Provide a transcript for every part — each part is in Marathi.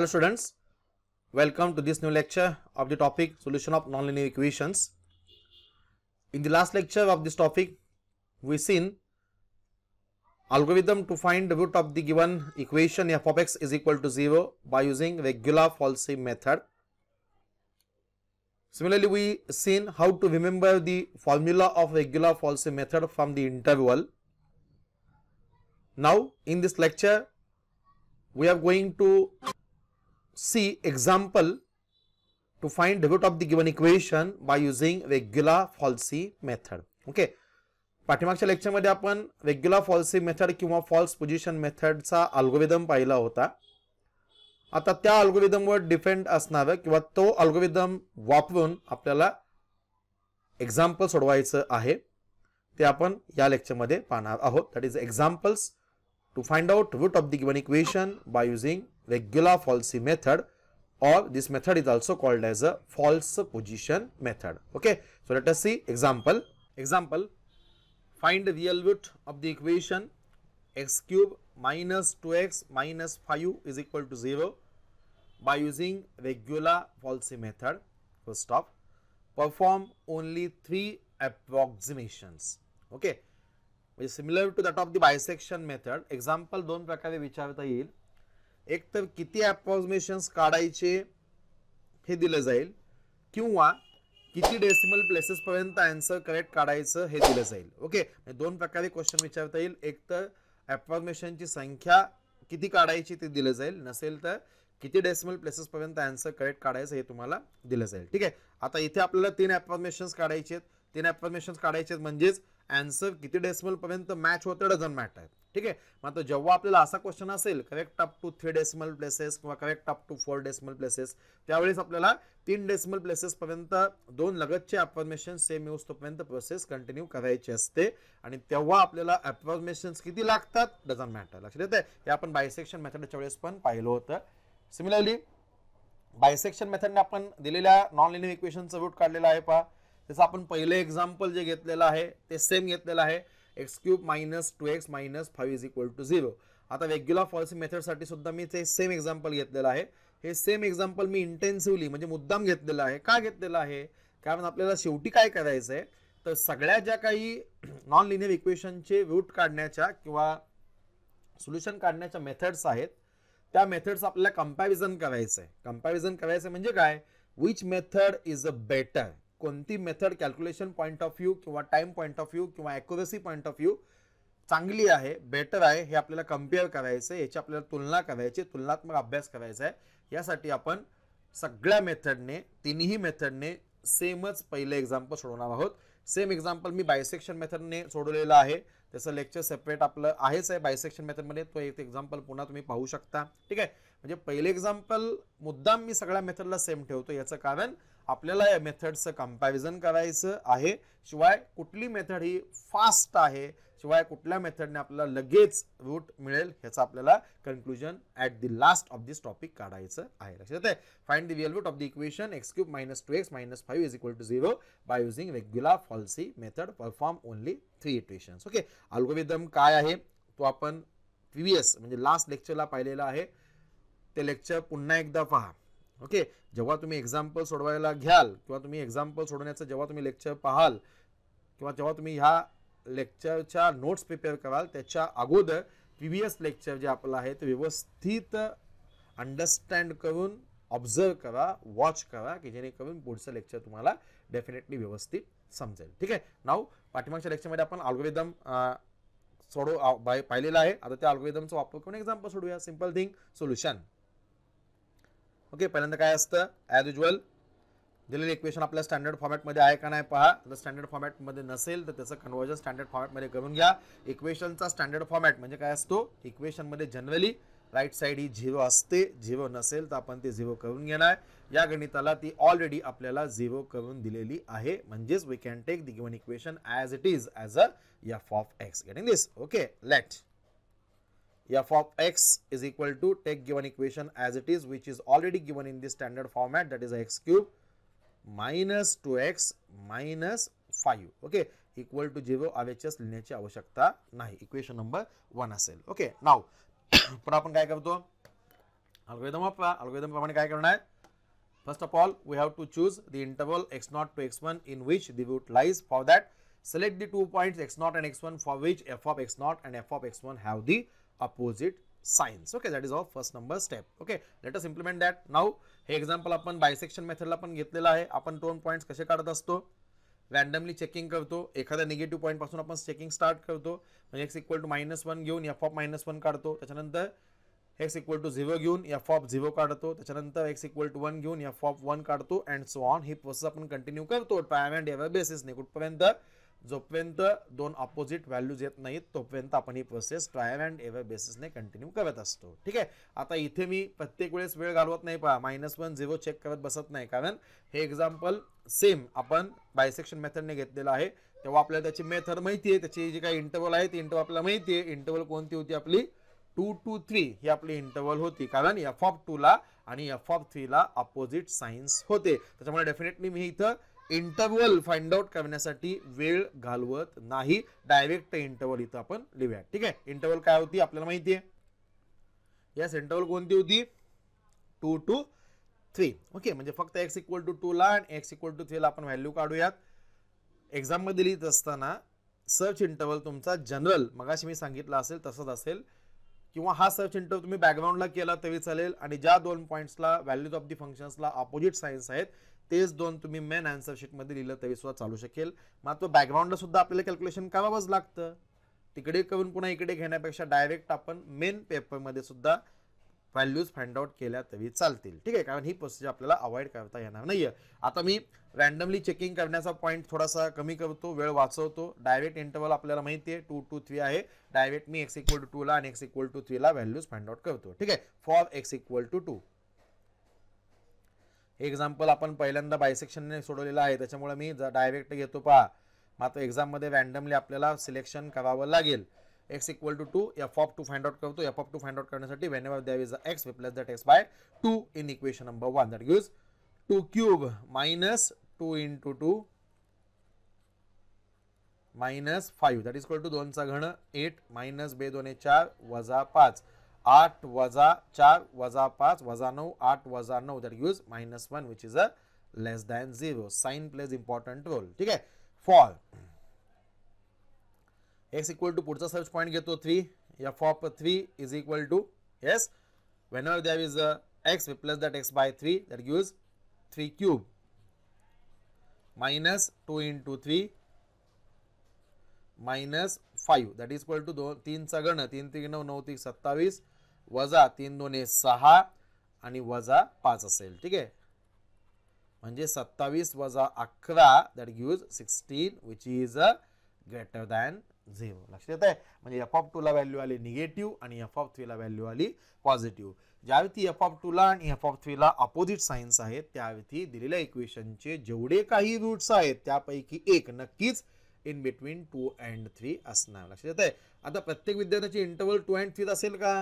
Hello students, welcome to this new lecture of the topic solution of nonlinear equations. In the last lecture of this topic, we seen algorithm to find the root of the given equation f of x is equal to 0 by using regular falsi method. Similarly, we seen how to remember the formula of regular falsi method from the interval. Now, in this lecture, we are going to see example to find derivative of the given equation by using regular falsi method. Okay. पाठीमागच्या लेक्चरमध्ये आपण रेग्युलर फॉल्सी मेथड किंवा फॉल्स पोझिशन मेथडचा अल्गोविदम पाहिला होता आता त्या अल्गोविदमवर डिपेंड असणारं किंवा तो अल्गोरिदम वापरून आपल्याला एक्झाम्पल सोडवायचं आहे ते आपण या लेक्चरमध्ये पाहणार आहोत that is examples to find out root of the given equation by using regular falsi method or this method is also called as a false position method. Okay. So, let us see example. Example, find the real root of the equation x cube minus 2x minus 5 is equal to 0 by using regular falsi method. First off, perform only 3 approximations. Okay. Which is similar to that of the bisection method. Example, don't prakare yield. एकतर किती अप्रॉक्सिमेशन्स काढायचे हे दिलं जाईल किंवा किती डेसिमल प्लेसेस पर्यंत आन्सर करेक्ट काढायचं हे दिलं जाईल ओके म्हणजे दोन प्रकारे क्वेश्चन विचारता येईल एकतर अप्रॉक्सिमेशनची संख्या किती काढायची ते दिलं जाईल नसेल तर किती डेसिमल प्लेसेस पर्यंत आन्सर करेक्ट काढायचं हे तुम्हाला दिलं जाईल ठीक आहे आता इथे आपल्याला तीन अप्रॉक्सिमेशन्स काढायचे आहेत तीन अप्रॉक्सिमेशन्स काढायचे आहेत म्हणजेच आंसर किती पर्यंत मॅच होतं डझन मॅटर ठीक आहे मग आता जेव्हा आपल्याला असा क्वेश्चन असेल correct up to three decimal places किंवा correct up to four decimal places त्यावेळेस आपल्याला तीन डेसिमल प्लेसेसपर्यंत दोन लगतचे अफॉर्मेशन सेम यूज तोपर्यंत प्रोसेस कंटिन्यू करायची असते आणि तेव्हा आपल्याला अफॉर्मेशन्स किती लागतात डझन मॅटर लक्षात येते हे आपण बायसेक्शन मेथडच्या वेळेस पण पाहिलं होतं सिमिलरली बायसेक्शन मेथडने आपण दिलेल्या नॉन लिनियर इक्वेशनचं रूट काढलेलं आहे पहा त्याचं आपण पहिले एक्झाम्पल जे घेतलेलं आहे ते सेम घेतलेलं आहे x cube minus two x minus five is equal to zero आता वेग्युलर फॉल्सी मेथडसाठी सुद्धा मी ते सेम एक्झाम्पल घेतलेलं आहे हे सेम एक्झाम्पल मी इंटेन्सिव्हली म्हणजे मुद्दाम घेतलेला आहे का घेतलेलं आहे कारण आपल्याला शेवटी काय करायचं आहे तर सगळ्या ज्या काही नॉन लिनियर इक्वेशनचे रूट काढण्याच्या किंवा सोल्युशन काढण्याच्या मेथड्स आहेत त्या मेथड्स आपल्याला कम्पॅरिझन करायचं आहे कम्पॅरिझन करायचं म्हणजे काय which method is a better कोणती method calculation point of view किंवा टाईम पॉईंट ऑफ व्ह्यू किंवा अॅक्युरेसी पॉईंट ऑफ व्ह्यू चांगली आहे बेटर आहे हे आपल्याला कम्पेअर करायचं आहे याची आपल्याला तुलना करायची तुलनात्मक अभ्यास करायचा आहे यासाठी आपण सगळ्या मेथडने तिन्ही मेथडने सेमच पहिले एक्झाम्पल सोडवणार आहोत सेम एक्झाम्पल मी बायसेक्शन मेथडने सोडवलेलं आहे त्याचं लेक्चर सेपरेट आपलं आहेच आहे बायसेक्शन मेथडमध्ये तो एक एक्झाम्पल पुन्हा तुम्ही पाहू शकता ठीक आहे म्हणजे पहिले एक्झाम्पल मुद्दाम मी सगळ्या मेथडला सेम ठेवतो याचं कारण आपल्याला या मेथडचं कम्पॅरिझन करायचं आहे शिवाय कुठली मेथड ही फास्ट आहे शिवाय कुठल्या मेथडने आपल्याला लगेच रूट मिळेल ह्याचं आपल्याला conclusion at the last of this topic काढायचं आहे लक्षात आहे find the real root of the equation x cube minus two x minus five is equal to zero by using regular falsi method perform only three equations okay algorithm काय आहे तो आपण प्रिव्हियस म्हणजे लास्ट लेक्चरला पाहिलेला आहे ते लेक्चर पुन्हा एकदा पहा ओके जेव्हा तुम्ही एक्झाम्पल सोडवायला घ्याल किंवा तुम्ही एक्झाम्पल सोडवण्याचं जेव्हा तुम्ही लेक्चर पाहाल किंवा जेव्हा तुम्ही ह्या लेक्चरच्या नोट्स प्रिपेअर कराल त्याच्या अगोदर प्रिव्हियस लेक्चर जे आपलं आहे ते व्यवस्थित अंडरस्टँड करून ऑब्झर्व करा वॉच करा की जेणेकरून पुढचं लेक्चर तुम्हाला डेफिनेटली व्यवस्थित समजेल ठीक आहे नाव पाठीमागच्या लेक्चरमध्ये आपण अल्गोरिदम सोडव पाहिलेलं आहे आता त्या अल्गोरिदमचा वापर करून एक्झाम्पल सोडूया सिम्पल थिंग सोल्युशन ओके पहिल्यांदा काय असतं ॲज युजल दिलेलं इक्वेशन आपल्या स्टँडर्ड फॉर्मॅटमध्ये आहे का नाही पहा जर स्टँडर्ड फॉर्मॅटमध्ये नसेल तर त्याचं कन्वर्जन स्टँडर्ड फॉर्मॅटमध्ये करून घ्या इक्वेशनचा स्टँडर्ड फॉर्मॅट म्हणजे काय असतो इक्वेशनमध्ये जनरली राईट साईड ही झिरो असते झिरो नसेल तर आपण ते झिरो करून घेणार या गणिताला ती ऑलरेडी आपल्याला झिरो करून दिलेली आहे म्हणजेच we can take the given equation as it is as a या of x getting this okay let f of x is equal to take given equation as it is which is already given in the standard format that is x cube minus 2x minus 5 okay equal to 0 avhs linearity avashakta nahi equation number 1 asel okay now pun apan kay karto algorithm apra uh, algorithm pramane kay karna first of all we have to choose the interval x naught to x1 in which the root lies for that select the two points x naught and x1 for which f of x naught and f of x1 have the opposite signs okay that is our first number step okay let implement that that हे एक्झाम्पल आपण बायसेक्शन मेथडला पण घेतलेला आहे आपण दोन पॉईंट्स कसे काढत असतो रॅन्डमली चेकिंग करतो एखाद्या निगेटिव्ह पॉईंटपासून आपण चेकिंग स्टार्ट करतो म्हणजे x equal to minus one घेऊन एफ ऑफ मायनस वन काढतो त्याच्यानंतर एक्स इक्वल टू झिरो घेऊन एफ ऑफ झिरो काढतो त्याच्यानंतर एक्स इक्वल टू वन घेऊन एफ ऑफ वन काढतो अँड सो ऑन ही प्रोसेस आपण कंटिन्यू करतो टायम अँड बेसिसने कुठपर्यंत जोपर्यंत दोन ऑपोजिट व्हॅल्यूज येत नाहीत तोपर्यंत आपण ही प्रोसेस ट्रायल अँड एव्हर बेसिसने कंटिन्यू करत असतो ठीक आहे आता इथे मी प्रत्येक वेळेस वेळ घालवत नाही पहा मायनस वन झिरो चेक करत बसत नाही कारण हे एक्झाम्पल सेम आपण बायसेक्शन मेथडने घेतलेलं आहे तेव्हा आपल्याला त्याची मेथड माहिती आहे त्याची जी काही इंटरवल आहे ती इंटरवल आपल्याला माहिती आहे इंटरवल कोणती होती आपली टू टू थ्री ही आपली इंटरवल होती कारण एफ ऑफ टूला आणि एफ ऑफ थ्रीला अपोजिट सायन्स होते त्याच्यामुळे डेफिनेटली मी इथं इंटरवल फाइंड आउट करण्यासाठी वेळ घालवत नाही डायरेक्ट इंटरवल इथं आपण लिहूया ठीक आहे इंटरवल काय होती आपल्याला माहिती आहे यस इंटरवल कोणती होती टू टू थ्री ओके म्हणजे फक्त एक्स इक्वल टू टूला आणि एक्स इक्वल टू थ्रीला आपण व्हॅल्यू काढूयात एक्झाममध्ये लिहित असताना सर्च इंटरवल तुमचा जनरल मगाशी मी सांगितलं असेल तसंच असेल किंवा हा सर्च इंटरवल तुम्ही बॅकग्राऊंडला केला तरी चालेल आणि ज्या दोन पॉईंट्सला व्हॅल्यूज ऑफ दी फंक्शन्सला ऑपोजिट सायन्स आहेत तेच दोन तुम्ही मेन आन्सर शीटमध्ये लिहिलं तरी सुद्धा चालू शकेल मात्र बॅकग्राऊंडला सुद्धा आपल्याला कॅल्क्युलेशन करावंच लागतं तिकडे करून पुन्हा इकडे घेण्यापेक्षा डायरेक्ट आपण मेन पेपरमध्ये सुद्धा व्हॅल्यूज फाइंड आउट केल्या तरी चालतील ठीक आहे कारण ही प्रोसिजर आपल्याला अवॉइड करता येणार नाही आहे आता मी रँडमली चेकिंग करण्याचा पॉईंट थोडासा कमी करतो वेळ वाचवतो डायरेक्ट इंटरवल आपल्याला माहिती आहे टू टू थ्री आहे डायरेक्ट मी एक्स इक्वल टू टूला आणि एक्स इक्वल टू थ्रीला व्हॅल्यूज फाइंड आउट करतो ठीक आहे for x equal to two example आपण पहिल्यांदा बायसेक्शनने सोडवलेलं आहे त्याच्यामुळे मी डायरेक्ट घेतो पहा मात्र एक्झाममध्ये रॅन्डमली आपल्याला सिलेक्शन करावं लागेल x equal to two f of two find out करतो f of two find out करण्यासाठी whenever that is x plus that x by two in equation number one that gives two cube minus two into two minus five that is equal to दोनचा घण एट मायनस बे दोन चार वजा पाच आठ वजा चार वजा पाच वजा नऊ आठ वजा नऊ that gives minus one which is a less than zero sign plays important role ठीक आहे फॉल एक्स इक्वल टू पुढचा सर्च पॉईंट घेतो three f of three is equal to yes whenever that is a x plus that x by three that gives three cube minus two into three minus five that is equal to दोन तीनचा गण तीन तीन नऊ नऊ तीन सत्तावीस वजा तीन दोन्ही सहा आणि वजा पाच असेल ठीक आहे म्हणजे सत्तावीस वजा अकरा that gives sixteen which is a greater than zero लक्षात येत आहे म्हणजे एफ ऑफ टूला व्हॅल्यू आली निगेटिव्ह आणि एफ ऑफ थ्रीला व्हॅल्यू आली पॉझिटिव्ह ज्यावेळी एफ ऑफ टूला आणि एफ ऑफ थ्रीला अपोजिट सायन्स आहेत त्यावेळी दिलेल्या इक्वेशनचे जेवढे काही रूट्स आहेत त्यापैकी एक नक्कीच in between two and three असणार लक्षात येत आहे आता प्रत्येक विद्यार्थ्याची इंटरवल टू अँड थ्रीत असेल का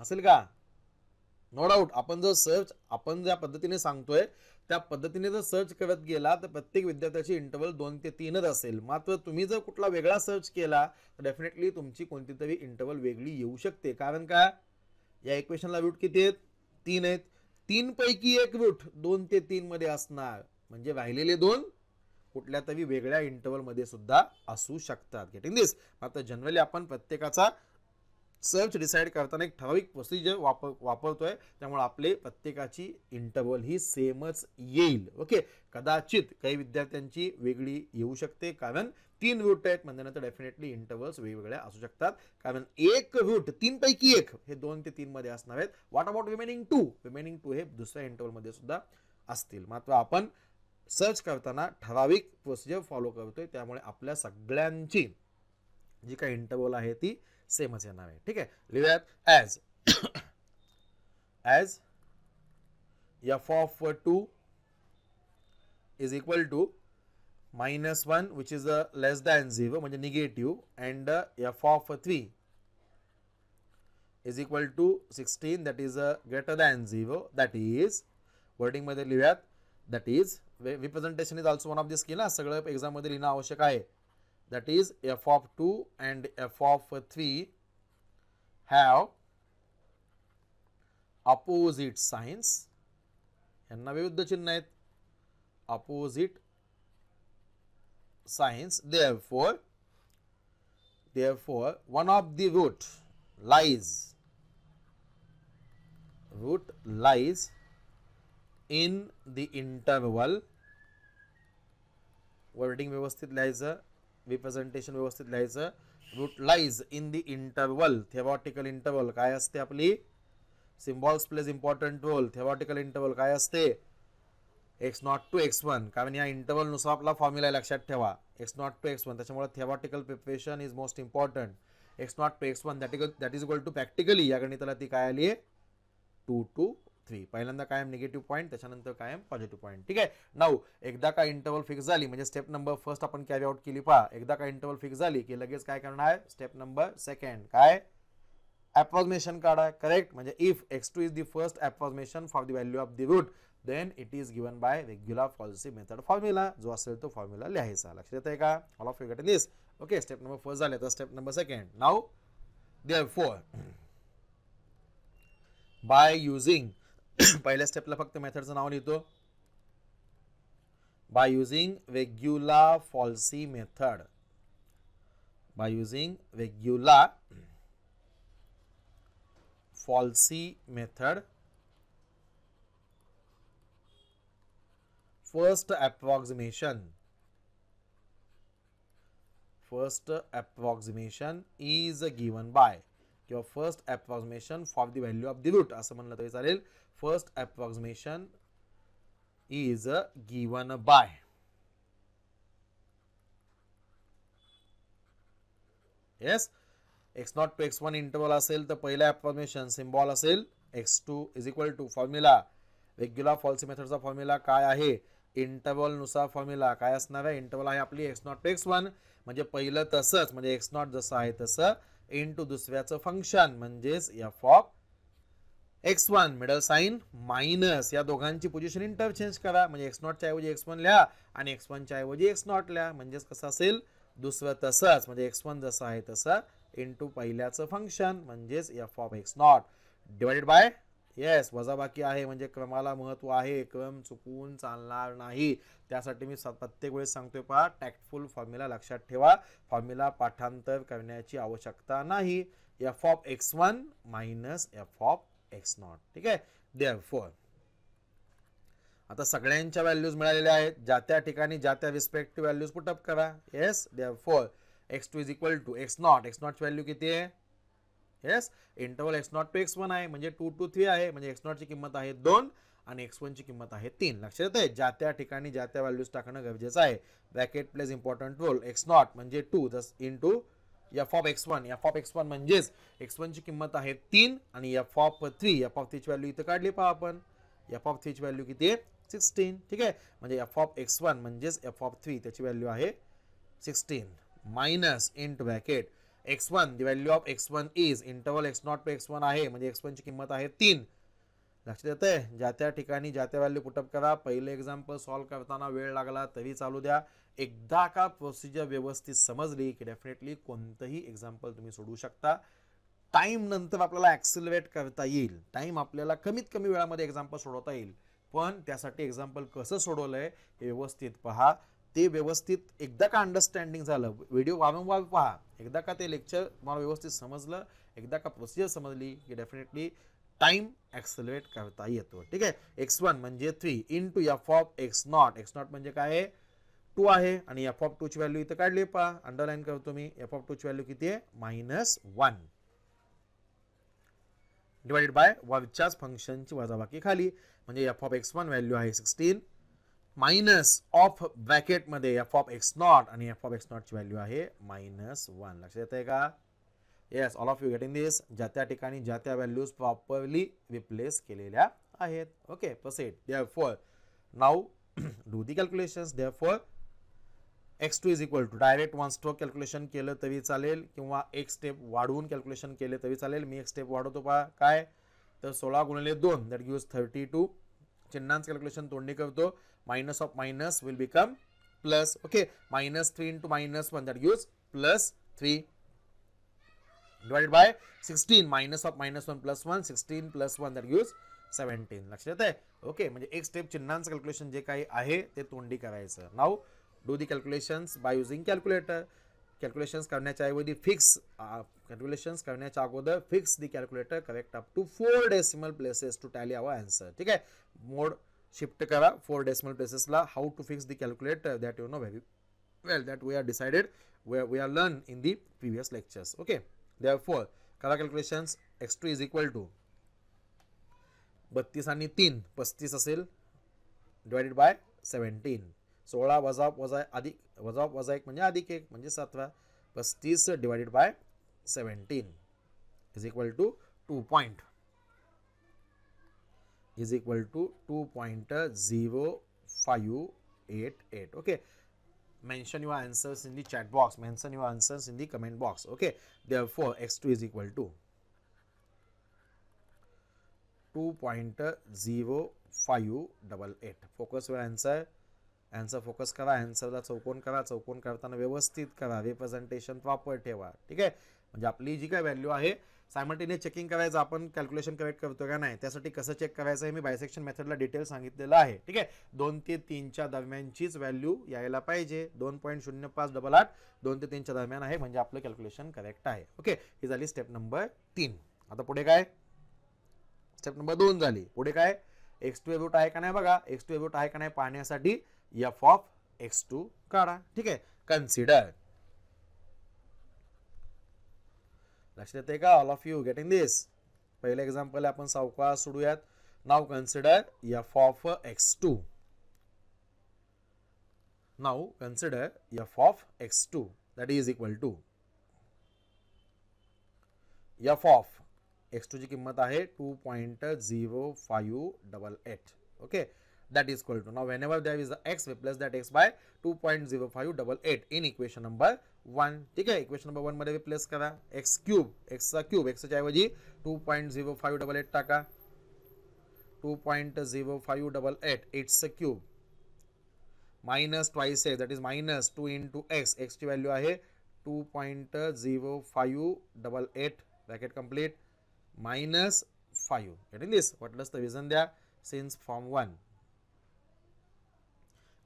असेल का नो डाऊट आपण जर सर्च आपण ज्या पद्धतीने सांगतोय त्या पद्धतीने जर सर्च करत गेला तर प्रत्येक विद्यार्थ्याची इंटरव्हल दोन ते तीनच असेल मात्र तुम्ही जर कुठला वेगळा सर्च केला तर डेफिनेटली तुमची कोणती तरी इंटरव्हल वेगळी येऊ शकते कारण का या इक्वेशनला रूट किती आहेत तीन आहेत पैकी एक रूट दोन ते मध्ये असणार म्हणजे राहिलेले दोन कुठल्या तरी वेगळ्या मध्ये सुद्धा असू शकतात गेटिंग दिस मात्र जनरली आपण प्रत्येकाचा सर्च डिसाईड करताना एक ठराविक प्रोसिजर वापर वापरतोय त्यामुळे आपले प्रत्येकाची इंटरवल ही सेमच येईल ओके कदाचित काही विद्यार्थ्यांची वेगळी येऊ शकते कारण तीन रूट आहेत म्हणजे ना डेफिनेटली इंटरवल्स वेगवेगळ्या असू शकतात कारण एक रूट तीनपैकी एक हे दोन ते तीनमध्ये असणार आहेत what about remaining two remaining two हे दुसऱ्या इंटरवलमध्ये सुद्धा असतील मात्र आपण सर्च करताना ठराविक प्रोसिजर फॉलो करतोय त्यामुळे आपल्या सगळ्यांची जी काही इंटरवल आहे ती सेमच येणार आहे ठीक आहे लिहूयात as as f of two is equal to minus one which is a less than zero म्हणजे negative and f of three is equal to sixteen that is a greater than zero that is वर्डिंगमध्ये लिहूयात that is representation is also one of this की ना सगळं एक्झाममध्ये लिहिणं आवश्यक आहे that is f of 2 and f of 3 have opposite signs यांना विरुद्ध चिन्ह आहेत opposite signs therefore therefore one of the root lies root lies in the interval wording व्यवस्थित लिहायचं रिप्रेझेंटेशन व्यवस्थित लिहायचं lies in the interval theoretical interval काय असते आपली symbols plays important role theoretical interval काय असते x naught to x one कारण या इंटरवलनुसार आपला फॉर्म्युला लक्षात ठेवा x naught to x one त्याच्यामुळे theoretical preparation is most important x naught to x one that is that is equal to practically या गणिताला ती काय आली आहे टू टू थ्री पहिल्यांदा कायम निगेटिव्ह पॉईंट त्याच्यानंतर कायम पॉझिटिव्ह पॉईंट ठीक आहे नाऊ एकदा का इंटरवल फिक्स झाली म्हणजे स्टेप नंबर फर्स्ट आपण कॅरी आउट केली पहा एकदा का इंटरवल फिक्स झाली की लगेच काय करणार आहे स्टेप नंबर सेकंड काय कार्ड काढा करेक्ट म्हणजे if x two is the first approximation for the value of the root then it is given by regular policy method formula जो असेल तो फॉर्म्युला लिहायचा लक्ष येत आहे का all of you get this okay step number first झाले तर step number second now therefore by using पहिल्या स्टेपला फक्त मेथडचं नाव लिहितो by using regula falsi method by using regula falsi method first approximation first approximation is given by किंवा first approximation for the value of the root असं म्हणलं तरी चालेल first approximation is given by yes x naught to one interval असेल तर पहिला ॲप्रॉमेशन सिम्बॉल असेल x two is equal to formula regular falsi मेथडचा फॉर्म्युला काय आहे इंटरवलनुसार फॉर्म्युला काय असणार आहे इंटरवल आहे आपली एक्स नॉट टू वन म्हणजे पहिलं तसंच म्हणजे एक्स नॉट जसं आहे तसं इन टू दुसऱ्याचं फंक्शन म्हणजेच या of x one middle sign minus या दोघांची पोझिशन इंटरचेंज करा म्हणजे एक्स नॉटच्या ऐवजी एक्स वन लिहा आणि एक्स वनच्या ऐवजी एक्स नॉट लिहा म्हणजेच कसं असेल दुसरं तसंच म्हणजे एक्स वन जसं आहे तसं इंटू पहिल्याचं फंक्शन म्हणजेच f of x naught divided by yes बाकी आहे म्हणजे क्रमाला महत्व आहे क्रम चुकून चालणार नाही त्यासाठी मी प्रत्येक वेळेस सांगतोय पहा टॅक्टफुल फॉर्म्युला लक्षात ठेवा फॉर्म्युला पाठांतर करण्याची आवश्यकता नाही f of x one minus f of x naught ठीक आहे देअर फोर आता सगळ्यांच्या व्हॅल्यूज मिळालेल्या आहेत ज्या त्या ठिकाणी ज्या त्या रिस्पेक्टिव्ह व्हॅल्यूज पुटअप करा yes therefore x two is equal to x naught x नॉटची व्हॅल्यू किती आहे yes interval x naught to x one आहे म्हणजे टू टू थ्री आहे म्हणजे एक्स नॉटची किंमत आहे दोन आणि एक्स वनची किंमत आहे तीन लक्षात येतं आहे ज्या त्या ठिकाणी ज्या त्या व्हॅल्यूज टाकणं गरजेचं आहे bracket plays important role x naught म्हणजे टू जस into f of x one f of x one म्हणजेच एक्स वनची किंमत आहे तीन आणि f of three f of थ्रीची व्हॅल्यू इथं काढली पहा आपण एफ ऑफ थ्रीची व्हॅल्यू किती आहे सिक्सटीन ठीक आहे म्हणजे एफ ऑफ एक्स वन म्हणजेच एफ ऑफ थ्री त्याची व्हॅल्यू आहे sixteen minus into x one the value of x one is interval x naught to x one आहे म्हणजे एक्स वनची किंमत आहे तीन लक्षात आहे ज्या त्या ठिकाणी ज्या त्या व्हॅल्यू पुटअप करा पहिले एक्झाम्पल सॉल्व करताना वेळ लागला तरी चालू द्या एकदा का प्रोसिजर व्यवस्थित समजली की डेफिनेटली कोणतंही एक्झाम्पल तुम्ही सोडू शकता टाईम नंतर आपल्याला ॲक्सिलरेट करता येईल टाईम आपल्याला कमीत कमी वेळामध्ये एक्झाम्पल सोडवता येईल पण त्यासाठी एक्झाम्पल कसं सोडवलं आहे हे व्यवस्थित पहा ते व्यवस्थित एकदा का अंडरस्टँडिंग झालं व्हिडिओ वारंवार पहा एकदा का ते लेक्चर तुम्हाला व्यवस्थित समजलं एकदा का प्रोसिजर समजली की डेफिनेटली टाइम ॲक्सलरेट करता येतो ठीक आहे एक्स वन म्हणजे three into f of x naught x naught म्हणजे काय आहे टू आहे आणि एफ ऑफ टूची व्हॅल्यू इथे काढली पहा अंडरलाईन करतो मी एफ ऑफ टूची व्हॅल्यू किती आहे मायनस वन डिवाइडेड बाय वरच्याच फंक्शनची वजाबाकी खाली म्हणजे f of x one value आहे सिक्सटीन मायनस ऑफ ब्रॅकेटमध्ये एफ ऑफ एक्स नॉट आणि एफ ऑफ एक्स नॉटची व्हॅल्यू आहे मायनस वन लक्षात येत आहे का yes all of you getting this ज्या त्या ठिकाणी ज्या त्या व्हॅल्यूज प्रॉपरली रिप्लेस केलेल्या आहेत ओके प्रसेट therefore now do the calculations therefore x two is equal to direct one stroke calculation केलं तरी चालेल किंवा एक स्टेप वाढवून कॅल्क्युलेशन केलं तरी चालेल मी एक स्टेप वाढवतो पहा काय तर सोळा गुणले दोन दॅट गिव्स थर्टी टू चिन्हांचं कॅल्क्युलेशन तोंडी करतो minus of minus will become plus okay minus three into minus one that give plus three divided by 16 minus of minus one plus one sixteen plus one that use seventeen लक्षात येत आहे ओके म्हणजे एक स्टेप चिन्हांचं कॅल्क्युलेशन जे काही आहे ते तोंडी करायचं now do the calculations by using calculator calculations करण्याच्या ऐवजी फिक्स कॅल्क्युलेशन्स करण्याच्या अगोदर fix the calculator correct up to four decimal places to tally our answer ठीक आहे मोड शिफ्ट करा फोर डेसिमल प्लेसेसला how to fix the calculator that you know very well that we are decided we are learn in the previous lectures okay Therefore, करा calculations x two is equal to बत्तीस आणि तीन पस्तीस असेल डिवायडेड बाय सेवन्टीन सोळा वजा वजा अधिक वजा वजा एक म्हणजे अधिक एक म्हणजे सातव्या पस्तीस divided by seventeen is equal to two point is equal to two point zero five eight eight okay mention your answers in the chat box, mention your answers in the comment box. Okay. Therefore, x2 is equal to 2.0588. Focus your answer. Answer focus kara, answer that's open kara, so karta na vevastit kara, representation proper teva. Okay. Manja, please, jika value ahe, simultaneous checking करायचं आपण कॅल्क्युलेशन करेक्ट करतो का नाही त्यासाठी कसं चेक करायचं आहे मी बायसेक्शन मेथडला डिटेल सांगितलेलं आहे ठीक आहे दोन ते तीनच्या दरम्यानचीच व्हॅल्यू यायला पाहिजे दोन पॉईंट शून्य पाच डबल आठ दोन ते तीनच्या दरम्यान आहे म्हणजे आपलं कॅल्क्युलेशन करेक्ट आहे ओके ही झाली स्टेप नंबर तीन आता पुढे काय स्टेप नंबर दोन झाली पुढे काय एक्स टू एबूट आहे का नाही बघा एक्स टू एबूट आहे का नाही पाहण्यासाठी एफ ऑफ एक्स टू काढा ठीक आहे कन्सिडर लक्षात येते का all of you getting this पहिलं एक्झाम्पल आपण सावकाश सोडूयात now consider f of x two now consider f of x two that is equal to f of x टूची किंमत आहे two point zero five double eight okay that is equal to now whenever that is x plus that x by two point zero five double eight in equation number one ठीक आहे इक्वेशन नंबर वनमध्ये रिप्लेस करा एक्स क्यूब एक्सचा क्यूब एक्सच्या ऐवजी two point zero five double eight टाका two point zero five double eight eights cube minus twice x that is minus two into x एक्सची व्हॅल्यू आहे two point zero five double eight bracket complete minus five it is this वाटलंच तर रिझन द्या सिन्स फॉर्म वन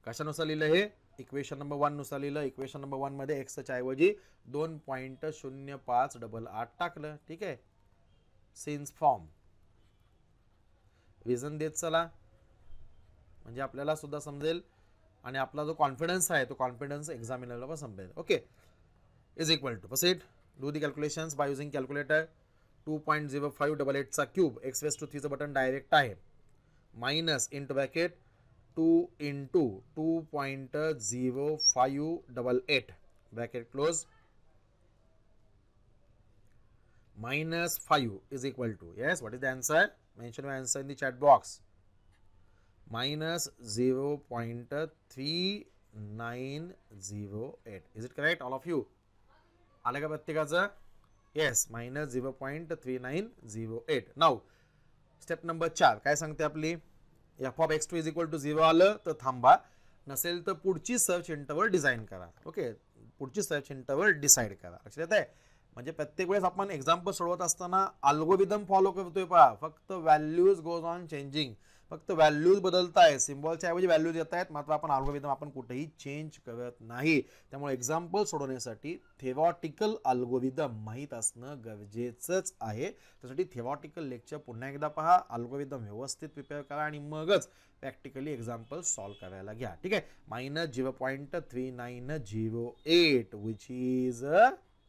कशानुसार लिहिलं हे इक्वेशन नंबर वननुसार लिहिलं इक्वेशन नंबर वनमध्ये एक्सच्या ऐवजी दोन पॉईंट शून्य पाच डबल आठ टाकलं ठीक आहे सिन्स फॉर्म विजन देत चला म्हणजे आपल्याला सुद्धा समजेल आणि आपला जो कॉन्फिडन्स आहे तो कॉन्फिडन्स एक्झामिनरला पण समजेल ओके इज इक्वल टू बस it do the calculations by using calculator two point zero five double एटचा क्यूब एक्स टू थ्रीचं बटन डायरेक्ट आहे minus into 2 into 2.0588 bracket close minus 5 is equal to yes what is the answer mention my answer in the chat box minus 0.3908 is it correct all of you alega pratyekacha yes minus 0.3908 now step number 4 काय सांगते आपली f of x two is equal to zero आलं तर थांबा नसेल तर पुढची सर्च इंटरवल डिझाईन करा ओके पुढची सर्च इंटरवल डिसाईड करा लक्षात आहे म्हणजे प्रत्येक वेळेस आपण एक्झाम्पल सोडवत असताना अल्गोविदम फॉलो करतोय पहा फक्त व्हॅल्यूज गोज ऑन चेंजिंग फक्त व्हॅल्यूज बदलत आहे सिम्बॉलच्या ऐवजी व्हॅल्यूज येत आहेत मात्र आपण अल्गोरिदम आपण कुठेही चेंज करत नाही त्यामुळे एक्झाम्पल सोडवण्यासाठी थेवॉटिकल अल्गोरिदम माहीत असणं गरजेचंच आहे त्यासाठी थेवॉटिकल लेक्चर पुन्हा एकदा पहा अल्गोरिदम व्यवस्थित प्रिपेअर करा आणि मगच प्रॅक्टिकली एक्झाम्पल सॉल्व करायला घ्या ठीक आहे minus zero point three nine zero eight which is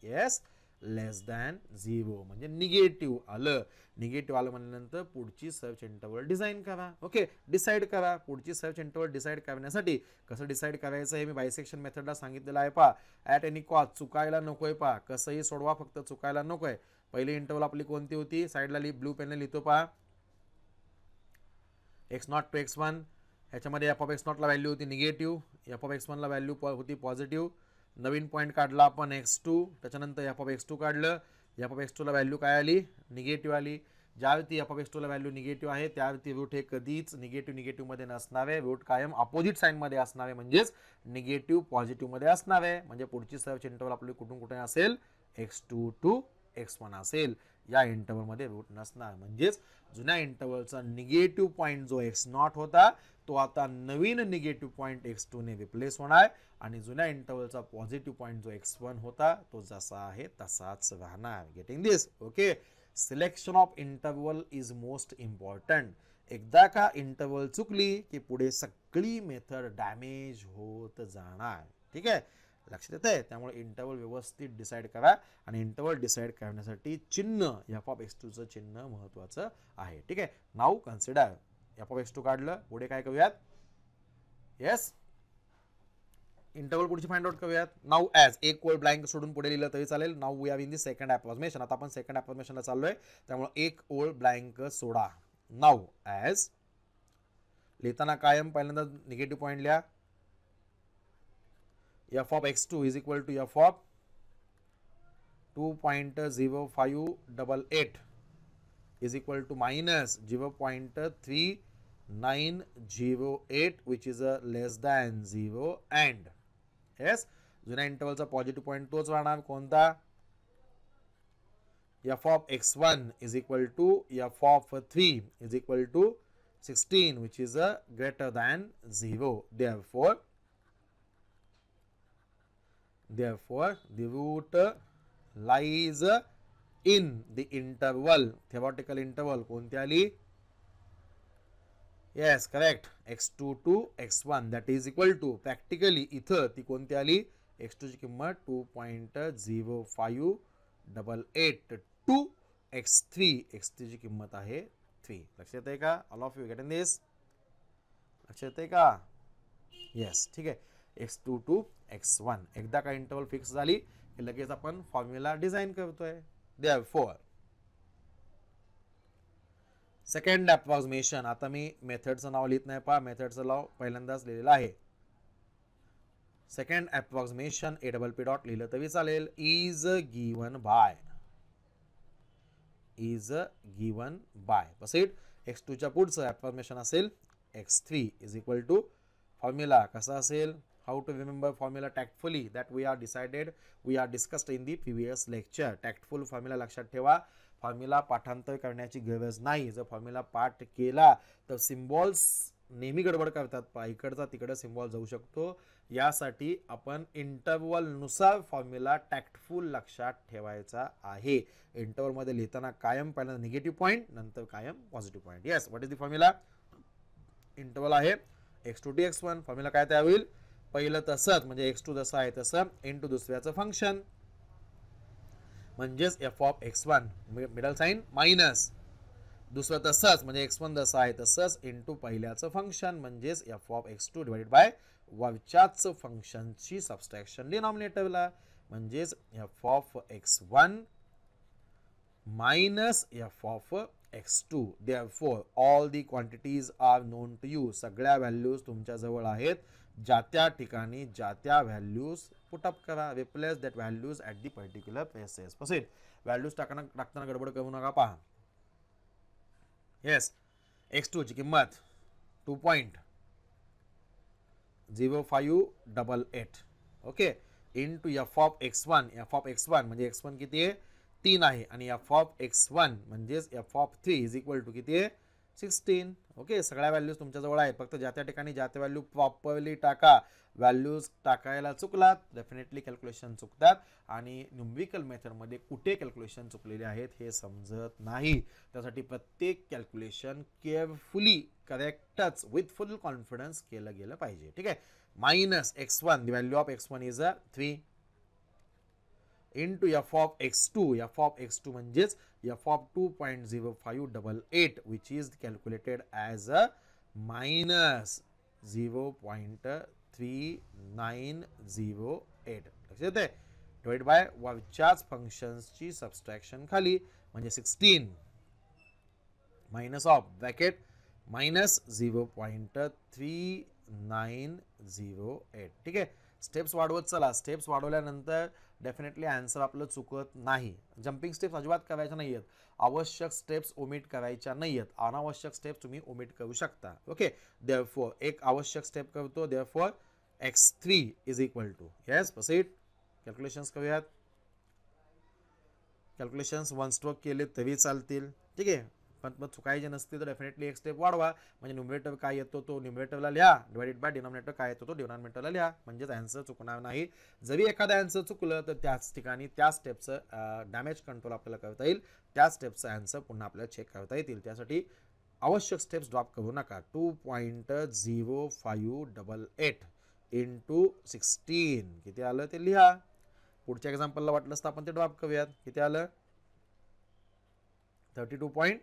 yes less than zero म्हणजे निगेटिव्ह आलं निगेटिव्ह आलं म्हणल्यानंतर पुढची सर्च इंटरवल डिझाईन करा ओके डिसाईड करा पुढची सर्च इंटरवल डिसाईड करण्यासाठी कसं डिसाईड करायचं हे मी बायसेक्शन मेथडला सांगितलेलं आहे पा ॲट एनी कॉस्ट चुकायला नको आहे पा कसंही सोडवा फक्त चुकायला नको आहे पहिली इंटरवल आपली कोणती होती साईडला लिहि ब्लू पेनने लिहितो पा x naught to x one ह्याच्यामध्ये एफ ऑफ एक्स नॉटला व्हॅल्यू होती निगेटिव्ह एफ ऑफ एक्स वनला व्हॅल्यू होती पॉझिटिव्ह नवीन पॉईंट काढला आपण एक्स टू त्याच्यानंतर एफ ऑफ एक्स टू काढलं एफ ऑफ एक्स टूला व्हॅल्यू काय आली निगेटिव्ह आली ज्यावरती एफ ऑफ एक्स टूला व्हॅल्यू निगेटिव्ह आहे त्यावरती रूट हे कधीच निगेटिव्ह निगेटिव्हमध्ये नसणावे रूट कायम अपोजिट साईनमध्ये असणावे म्हणजेच निगेटिव्ह पॉझिटिव्हमध्ये असणावे म्हणजे पुढची सर्व इंटरवल आपली कुठून कुठे असेल x two to x one असेल या इंटरवलमध्ये रूट नसणार म्हणजेच जुन्या इंटरवलचा निगेटिव्ह पॉईंट जो एक्स नॉट होता तो आता नवीन निगेटिव्ह पॉईंट एक्स टूने रिप्लेस होणार आणि जुन्या इंटरवलचा पॉझिटिव्ह पॉईंट जो एक्स वन होता तो जसा आहे तसाच राहणार getting this okay selection of interval is most important एकदा का इंटरवल चुकली की पुढे सगळी मेथड डॅमेज होत जाणार ठीक आहे लक्षात येत आहे त्यामुळे इंटरवल व्यवस्थित डिसाईड करा आणि इंटरवल डिसाईड करण्यासाठी चिन्ह या ऑफ एक्स टूचं चिन्ह महत्त्वाचं आहे ठीक आहे नाव consider f of x two काढलं पुढे काय करूयात येस इंटरवल पुढची फाइंड आउट करूयात नाव ॲज एक वर्ड ब्लँक सोडून पुढे लिहिलं तरी चालेल नाव we have in the second approximation आता आपण सेकंड ॲपॉर्मेशनला चाललो आहे त्यामुळे एक ओळ ब्लँक सोडा नाव ॲज लिहिताना कायम पहिल्यांदा निगेटिव्ह पॉईंट लिहा f of x two is equal to f of two point zero five double eight is equal to minus zero point three 908 which is a less than 0 and yes जुन्या इंटरवलचा पॉझिटिव्ह पॉईंट तोच राहणार कोणता f of x one is equal to f of three is equal to sixteen which is a greater than zero therefore for the root lies in the interval theoretical interval कोणत्या आली yes correct x two to x one that is equal to practically इथं ती कोणती आली एक्स टूची किंमत two point zero five double eight to x three x थ्रीची किंमत आहे थ्री लक्षात आहे का all of you get in this लक्षात आहे का येस ठीक आहे x two to x one एकदा का इंटरवल फिक्स झाली की लगेच आपण फॉर्म्युला डिझाईन करतोय दे फोर सेकंड अप्रॉक्झिमेशन आता मी मेथडचं नाव लिहित नाही पहा मेथडचं नाव पहिल्यांदाच लिहिलेलं आहे second approximation A double P dot लिहिलं तरी चालेल is given by is given by बस इट एक्स टूच्या पुढचं ॲप्रॉक्झिमेशन असेल x three is equal to formula कसा असेल how to remember formula tactfully that we are decided we are discussed in the previous lecture tactful formula लक्षात ठेवा फॉर्म्युला पाठांतर करण्याची गरज नाही जर फॉर्म्युला पाठ केला तर सिम्बॉल्स नेहमी गडबड करतात इकडचा तिकडं सिम्बॉल जाऊ शकतो यासाठी आपण इंटरवलनुसार फॉर्म्युला टॅक्टफुल लक्षात ठेवायचा आहे इंटरवलमध्ये लिहिताना कायम पहिला निगेटिव्ह पॉईंट नंतर कायम positive point yes what is the formula interval आहे एक्स टू टी एक्स वन फॉर्म्युला काय तयार होईल पहिलं तसंच म्हणजे एक्स टू जसं आहे तसं इन टू दुसऱ्याचं फंक्शन म्हणजेच f of x one middle sign minus दुसरं तसंच म्हणजे एक्स वन जसं आहे तसंच इंटू पहिल्याचं फंक्शन म्हणजेच f of x two divided by वरच्याच फंक्शनची सबस्ट्रॅक्शन डिनॉमिनेटरला म्हणजेच f of x one minus f of x two therefore all the quantities are known to you सगळ्या व्हॅल्यूज तुमच्याजवळ आहेत ज्या त्या ठिकाणी ज्या त्या व्हॅल्यूज पुटअप करा replace that values at the particular places बसेल व्हॅल्यूज टाकणं टाकताना गडबड करू नका पहा येस एक्स टूची किंमत two point zero five double eight okay into f of x one f of x one म्हणजे एक्स वन किती आहे तीन आहे आणि एफ ऑफ एक्स वन म्हणजेच f of three is equal to किती आहे सिक्स्टीन ओके सगळ्या व्हॅल्यूज तुमच्याजवळ आहे फक्त ज्या त्या ठिकाणी ज्या त्या व्हॅल्यू प्रॉपरली टाका व्हॅल्यूज टाकायला चुकलात डेफिनेटली कॅल्क्युलेशन चुकतात आणि न्युम्बिकल मेथडमध्ये कुठे कॅल्क्युलेशन चुकलेले आहेत हे समजत नाही त्यासाठी प्रत्येक कॅल्क्युलेशन केअरफुली करेक्टच विथ फुल कॉन्फिडन्स केलं गेलं पाहिजे ठीक आहे minus x one the value of x one is a three into f of x two f of x two म्हणजेच f of two point zero five double eight which is calculated as a minus zero point three nine zero eight लक्षात येते डिवाइड बाय वच्याच फंक्शन्सची सबस्ट्रॅक्शन खाली म्हणजे sixteen minus of bracket minus zero point three nine zero eight ठीक आहे स्टेप्स वाढवत चला स्टेप्स वाढवल्यानंतर डेफिनेटली आन्सर आपलं चुकत नाही जम्पिंग स्टेप्स अजिबात करायच्या नाही आहेत आवश्यक स्टेप्स ओमिट करायच्या नाही आहेत अनावश्यक स्टेप्स तुम्ही ओमिट करू शकता ओके फोर एक आवश्यक स्टेप करतो for x three is equal to yes proceed calculations करूयात कॅल्क्युलेशन्स वन स्ट्रोक केले तरी चालतील ठीक आहे पण मग चुकायचे नसतील तर डेफिनेटली एक स्टेप वाढवा म्हणजे न्युमरेटर काय येतो तो न्युमरेटरला लिहा डिवाइडेड बाय डिनॉमिनेटर काय येतो तो डिनॉमिनेटरला लिहा म्हणजेच अँसर चुकणार नाही जरी एखादा ऍन्सर चुकलं तर त्याच ठिकाणी त्या स्टेपचं डॅमेज कंट्रोल आपल्याला करता येईल त्या स्टेपचं अँसर पुन्हा आपल्याला चेक करता येतील त्यासाठी आवश्यक स्टेप्स ड्रॉप करू नका two point zero five double eight into sixteen किती आलं ते लिहा पुढच्या एक्झाम्पलला वाटलं तर आपण ते ड्रॉप करूयात किती आलं thirty two point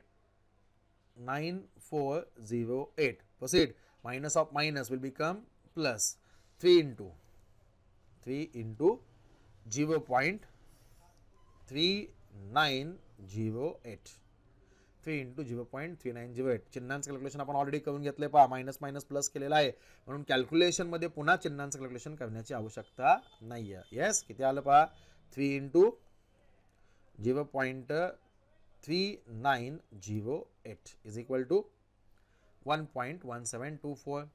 9408. Proceed. Minus of minus will become plus 3 into 3 into 0 0.3908. 3 into zero point three nine zero eight चिन्हांचं कॅल्क्युलेशन आपण ऑलरेडी करून घेतले पहा मायनस मायनस प्लस केलेलं आहे म्हणून कॅल्क्युलेशनमध्ये पुन्हा चिन्हांचं कॅल्क्युलेशन करण्याची आवश्यकता नाही आहे येस किती आलं पहा three into zero point 3908 is equal to 1.1724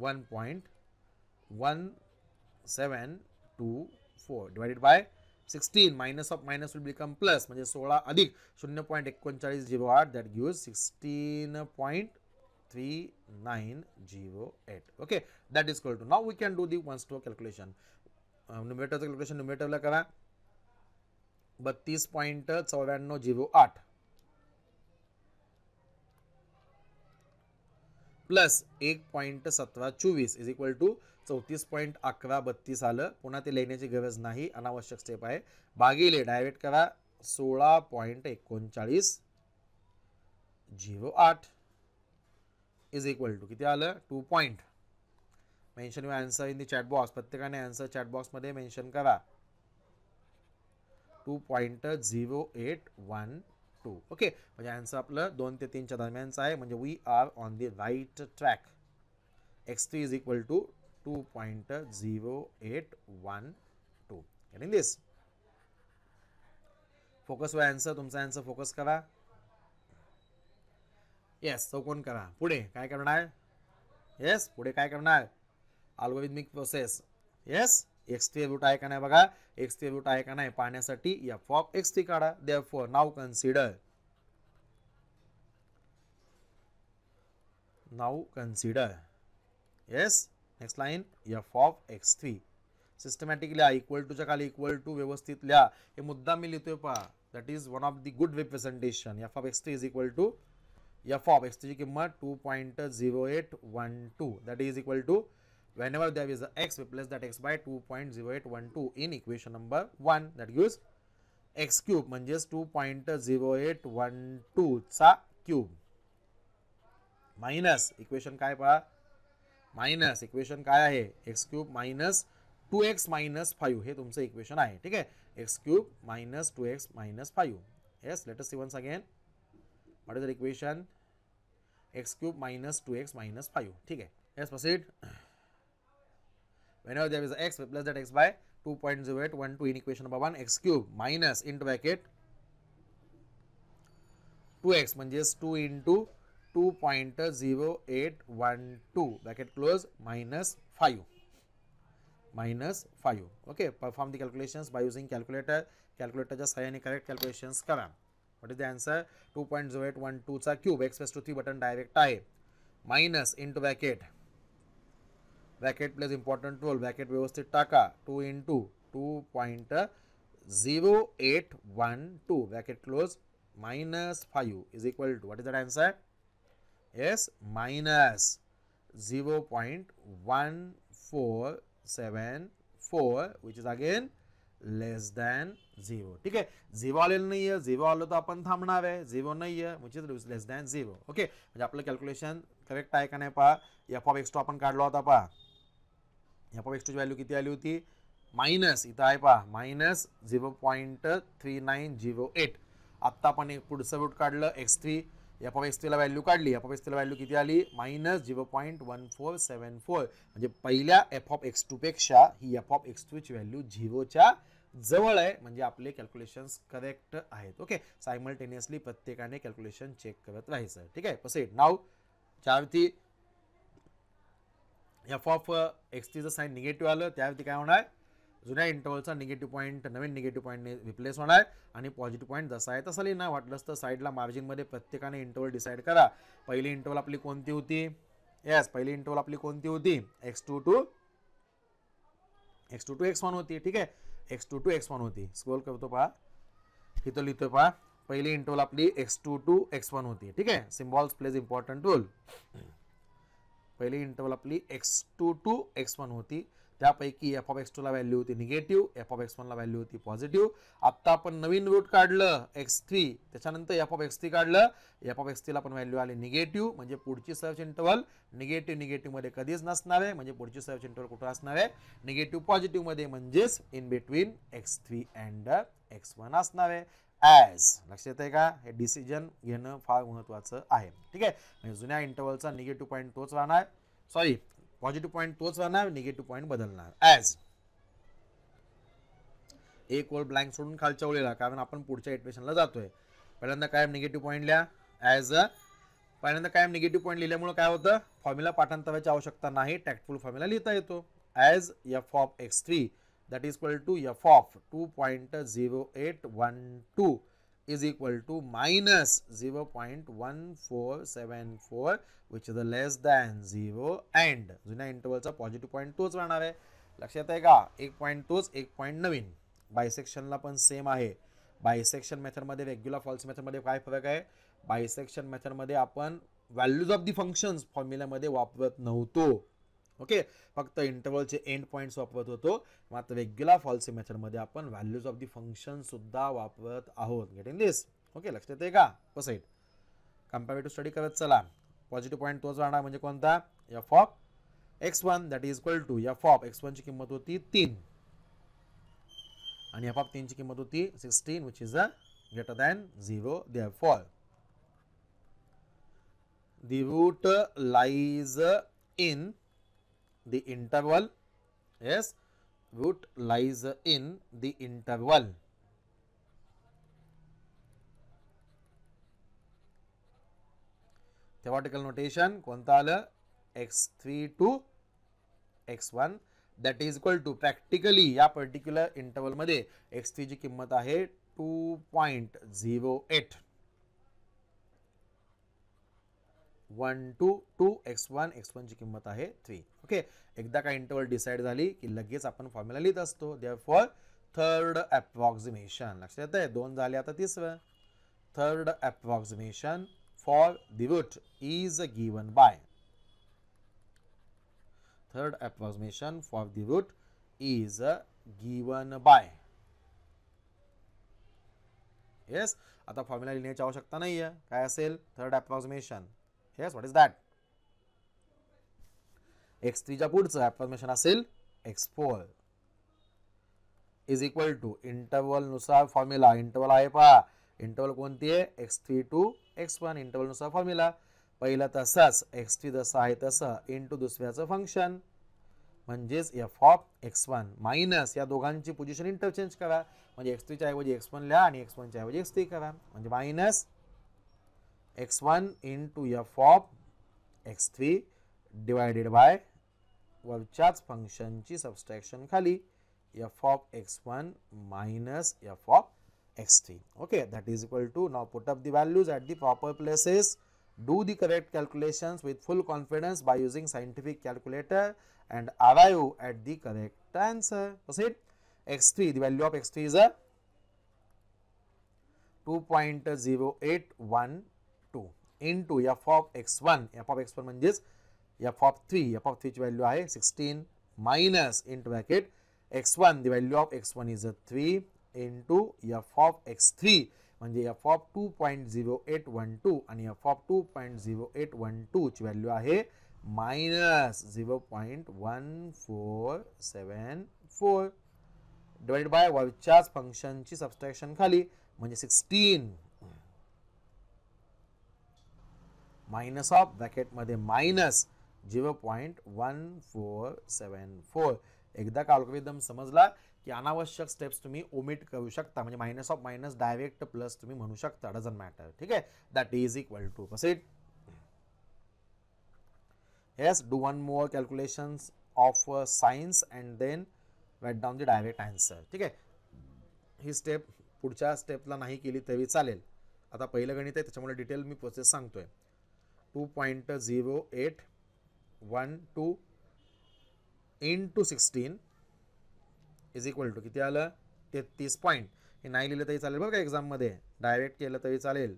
1.1724 divided by 16 minus of minus will become plus म्हणजे 16 अधिक 0.3908 that gives 16.3908 okay that is equal to now we can do the one stroke calculation uh, numerator calculation numerator ला करा बत्तीस पॉईंट चौऱ्याण्णव झिरो आठ प्लस एक पॉईंट सतरा चोवीस इज इक्वल टू चौतीस पॉईंट अकरा बत्तीस आलं पुन्हा ते लिहिण्याची गरज नाही अनावश्यक स्टेप आहे भागिले डायरेक्ट करा सोळा पॉईंट एकोणचाळीस झिरो आठ इज इक्वल टू किती आलं two point mention you answer in the chatbox प्रत्येकाने आन्सर चॅटबॉक्समध्ये मेन्शन करा two point zero eight one two okay म्हणजे आन्सर आपलं दोन ते तीनच्या दरम्यानचं आहे म्हणजे we are on the right track x three is equal to two point zero eight one two in this focus वर आन्सर तुमचा आन्सर फोकस करा येस चौकोन करा पुढे काय करणार येस पुढे काय करणार अल्गोरिदमिक प्रोसेस येस एक्स ते रूट आहे का नाही बघा एक्स ते रूट आहे का नाही पाहण्यासाठी एफ ऑफ एक्स थ्री काढा दे फॉर नाव कन्सिडर नाव consider yes next line f of x three systematic लिहा इक्वल टूच्या खाली इक्वल टू व्यवस्थित लिहा हे मुद्दा मी लिहितोय पहा that is one of the good representation f of x three is equal to f of x थ्रीची किंमत two point zero eight one two that is equal to whenever there is a x we replace that x by 2.0812 in equation number 1 that gives x cube म्हणजेच two point zero eight one two चा क्यूब मायनस इक्वेशन काय पहा मायनस इक्वेशन काय आहे x cube minus two x minus five हे तुमचं इक्वेशन आहे ठीक आहे x cube minus two x minus five yes let's see again what is the equation x cube minus two x minus five ठीक आहे yes proceed whenever there is x plus that x by 2.0812 in equation number 1 x cube minus into bracket 2x manjas 2 into 2.0812 bracket close minus 5 minus 5 okay perform the calculations by using calculator calculator just any correct calculations karan what is the answer 2.0812 cube x plus 2 3 button direct type minus into bracket 2.0812 bracket plus important role bracket व्यवस्थित टाका two into two point zero eight one two bracket close minus five is equal to what is that answer yes minus zero point one four seven four which is again less than zero ठीक आहे झिरो आलेलं नाही आहे झिरो आलो तर आपण थांबणार आहे झिरो नाही आहे which is less than zero okay म्हणजे आपलं कॅल्क्युलेशन करेक्ट आहे का नाही पहा एफ ऑफ एक्स टू आपण काढला होता पहा ह्या पहा एक्सची व्हॅल्यू किती आली होती मायनस इथं आहे पहा minus zero point three nine zero eight आत्ता आपण एक पुढचं रूट काढलं एक्स थ्री या पॉप एक्स थ्रीला व्हॅल्यू काढली या पॉप एक्स थ्रीला व्हॅल्यू किती आली minus zero point one four seven four म्हणजे पहिल्या एफ ऑफ एक्स टूपेक्षा ही एफ ऑफ एक्स टूची व्हॅल्यू झिरोच्या जवळ आहे म्हणजे आपले कॅल्क्युलेशन्स करेक्ट आहेत ओके सायमल्टेनियसली प्रत्येकाने कॅल्क्युलेशन चेक करत राहायचं ठीक आहे पसे नाव चार ती एफ ऑफ एक्स टीचं साईन निगेटिव्ह आलं त्यावरती काय होणार जुन्या इंटरव्हलचा निगेटिव्ह पॉईंट नवीन निगेटिव्ह पॉईंटने रिप्लेस होणार आणि पॉझिटिव्ह पॉईंट जसा आहे तसा लिहिणार वाटलंच तर साईडला मार्जिनमध्ये प्रत्येकाने इंटरव्हल डिसाईड करा पहिली इंटरव्हल आपली कोणती होती येस पहिली इंटरव्हल आपली कोणती होती x two to x two to x one होती ठीक आहे x two to x one होती स्क्रोल करतो पहा इथं लिहितो पहा पहिली इंटरव्हल आपली x two to x one होती ठीक आहे सिम्बॉल्स प्लेज इम्पॉर्टंट रोल पहिली इंटरवल आपली x two to x one होती त्यापैकी एफ ऑफ एक्स टूला व्हॅल्यू होती निगेटिव्ह एफ ऑफ एक्स वनला व्हॅल्यू होती पॉझिटिव्ह आत्ता आपण नवीन रूट काढलं एक्स थ्री त्याच्यानंतर एफ ऑफ एक्स थ्री काढलं एफ ऑफ एक्स थ्रीला पण व्हॅल्यू आली निगेटिव्ह म्हणजे पुढची सर्च इंटरवल निगेटिव्ह निगेटिव्हमध्ये कधीच नसणार आहे म्हणजे पुढची सर्च इंटरवल कुठं असणार आहे निगेटिव्ह पॉझिटिव्हमध्ये म्हणजेच in between x three and x one असणार आहे ॲज लक्षात येत आहे का हे डिसिजन घेणं फार महत्त्वाचं आहे ठीक आहे म्हणजे जुन्या इंटरवलचा निगेटिव्ह पॉईंट तोच राहणार सॉरी पॉझिटिव्ह पॉईंट तोच राहणार निगेटिव्ह पॉईंट बदलणार ॲज एक ओळ ब्लँक सोडून खालच्या ओळीला कारण आपण पुढच्या इटरेशनला जातोय पहिल्यांदा कायम निगेटिव्ह पॉईंट लिहा ॲज अ पहिल्यांदा कायम निगेटिव्ह पॉईंट लिहिल्यामुळे काय होतं फॉर्म्युला पाठांतराची आवश्यकता नाही टॅक्टफुल फॉर्म्युला लिहिता येतो as f of x three that is equal to f of 2.0812 is equal to minus 0 0.1474 which is less than 0 and जुन्या इंटरवलचा पॉझिटिव्ह पॉईंट तोच राहणार आहे लक्षात आहे का एक पॉईंट तोच एक पॉईंट नवीन बायसेक्शनला पण सेम आहे बायसेक्शन मेथडमध्ये रेग्युलर फॉल्स मेथडमध्ये काय फरक आहे बायसेक्शन मेथडमध्ये आपण व्हॅल्यूज ऑफ दी फंक्शन्स फॉर्म्युल्यामध्ये वापरत नव्हतो ओके फक्त इंटरवलचे एंड पॉईंट्स वापरत होतो मात्र रेग्युलर फॉल्सी मध्ये आपण व्हॅल्यूज ऑफ दी सुद्धा वापरत आहोत गेट इन दिस ओके लक्षात येते का पसेट कम्पॅरेटिव्ह स्टडी करत चला पॉझिटिव्ह पॉईंट तोच राहणार म्हणजे कोणता f of x one that is equal to f of x वनची किंमत होती तीन आणि एफ ऑफ ची किंमत होती sixteen which is a greater than zero therefore the root lies in the interval yes root lies in the interval theoretical notation कोणता आलं x three to x one that is equal to practically या पर्टिक्युलर इंटरवलमध्ये एक्स थ्रीची किंमत आहे two point zero eight one two to x one x ची किंमत आहे थ्री ओके एकदा का इंटरवल डिसाईड झाली की लगेच आपण फॉर्म्युला लिहित असतो दे फॉर थर्ड ॲप्रॉक्झिमेशन लक्षात येतं आहे दोन झाले आता तिसरं थर्ड अप्रॉक्झिमेशन फॉर दिवट is given by third approximation for दिवट इज गिवन बाय येस आता फॉर्म्युला लिहिण्याची आवश्यकता नाही आहे काय असेल third approximation yes what is that x थ्रीच्या पुढचं ॲफॉर्मेशन असेल x four is equal to नुसार फॉर्म्युला इंटरवल आहे पहा इंटरवल कोणती आहे x three to x one interval नुसार फॉर्म्युला पहिला तसाच एक्स थ्री जसं आहे तसं इन दुसऱ्याचं फंक्शन म्हणजेच f of x one minus या दोघांची पोझिशन इंटरचेंज करा म्हणजे एक्स थ्रीच्या ऐवजी एक्स वन लिहा आणि एक्स वनच्या ऐवजी एक्स थ्री करा म्हणजे minus x 1 into f of x 3 divided by Wolfchatz function chi subtraction khali f of x 1 minus f of x 3. Okay, that is equal to now put up the values at the proper places. Do the correct calculations with full confidence by using scientific calculator and arrive at the correct answer. Was it? x3, the value of x3 is a into f of x one f of x one म्हणजेच f of three f of थ्रीची व्हॅल्यू आहे sixteen minus two bracket x one the value of x one is a three into f of x three म्हणजे f of two point zero eight one two आणि f of two point zero eight one टूची व्हॅल्यू आहे minus zero point one four seven four divide by वरच्याच फंक्शनची सबस्ट्रॅक्शन खाली म्हणजे सिक्स्टीन मायनस ऑफ ब्रॅकेटमध्ये minus zero point one four seven four एकदा का समजला की अनावश्यक स्टेप्स तुम्ही ओमिट करू शकता म्हणजे minus of minus direct plus तुम्ही म्हणू शकता डझन मॅटर ठीक आहे that is equal to it yes do one more calculations of signs and then write down the direct answer ठीक आहे ही स्टेप पुढच्या स्टेपला नाही केली तरी चालेल आता पहिलं गणित आहे त्याच्यामुळे डिटेल मी प्रोसेस सांगतोय two point zero eight one two into sixteen is equal to किती आलं तेहतीस पॉईंट हे नाही लिहिलं तरी चालेल बघा एक्झाममध्ये डायरेक्ट केलं तरी चालेल